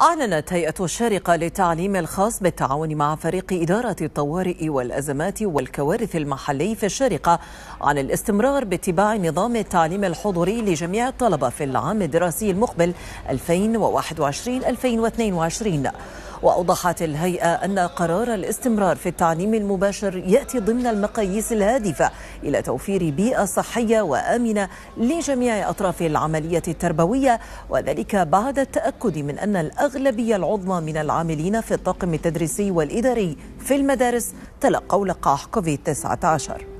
أعلنت هيئة الشارقة للتعليم الخاص بالتعاون مع فريق إدارة الطوارئ والأزمات والكوارث المحلي في الشارقة عن الاستمرار باتباع نظام التعليم الحضوري لجميع الطلبة في العام الدراسي المقبل 2021-2022 وأوضحت الهيئة أن قرار الاستمرار في التعليم المباشر يأتي ضمن المقاييس الهادفة إلى توفير بيئة صحية وآمنة لجميع أطراف العملية التربوية وذلك بعد التأكد من أن الأغلبية العظمى من العاملين في الطاقم التدريسي والإداري في المدارس تلقوا لقاح كوفيد 19